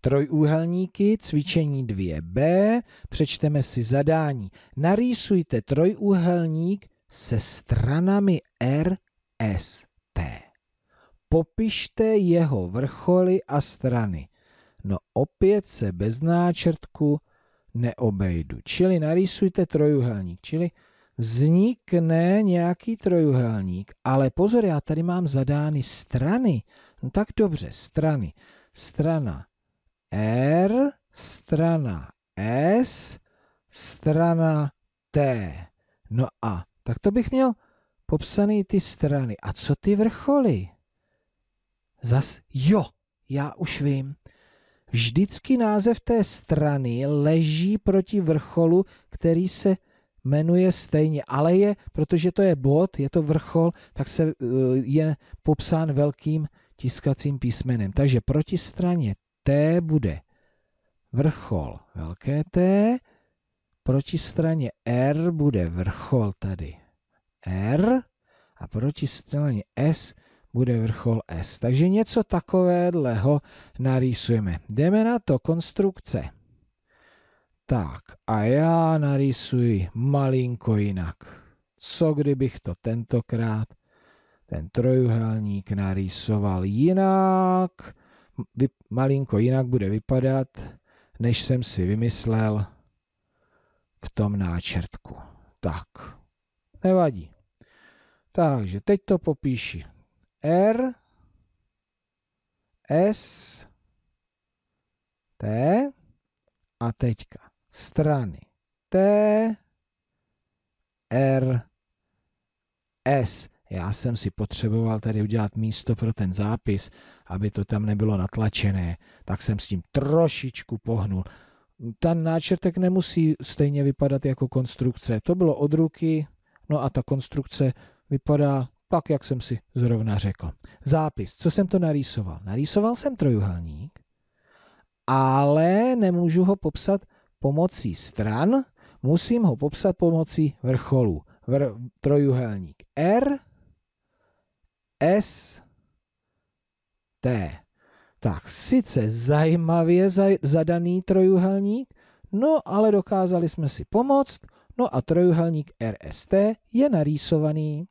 trojúhelníky, cvičení 2b, přečteme si zadání. Narýsujte trojúhelník se stranami RST. Popište jeho vrcholy a strany. No opět se bez náčrtku neobejdu. Čili narýsujte trojúhelník, čili vznikne nějaký trojúhelník, ale pozor, já tady mám zadány strany. No tak dobře, strany. Strana R, strana S, strana T. No a tak to bych měl popsaný ty strany. A co ty vrcholy? Zas, jo, já už vím. Vždycky název té strany leží proti vrcholu, který se jmenuje stejně, ale je, protože to je bod, je to vrchol, tak se eh, je popsán velkým tiskacím písmenem. Takže proti straně T bude vrchol velké T, proti straně R bude vrchol tady R a proti straně S bude vrchol S. Takže něco takového narýsujeme. Jdeme na to, konstrukce. Tak a já narýsuji malinko jinak. Co kdybych to tentokrát, ten trojuhelník narýsoval jinak? malinko jinak bude vypadat, než jsem si vymyslel v tom náčrtku. Tak, nevadí. Takže teď to popíši. R, S, T a teďka strany T, R, S já jsem si potřeboval tady udělat místo pro ten zápis, aby to tam nebylo natlačené, tak jsem s tím trošičku pohnul. Ten náčrtek nemusí stejně vypadat jako konstrukce. To bylo od ruky, no a ta konstrukce vypadá tak, jak jsem si zrovna řekl. Zápis. Co jsem to narýsoval? Narýsoval jsem trojuhelník, ale nemůžu ho popsat pomocí stran, musím ho popsat pomocí vrcholů. Vr, trojuhelník R s T. Tak, sice zajímavě zadaný trojuhelník, no ale dokázali jsme si pomoct, no a trojuhelník RST je narýsovaný.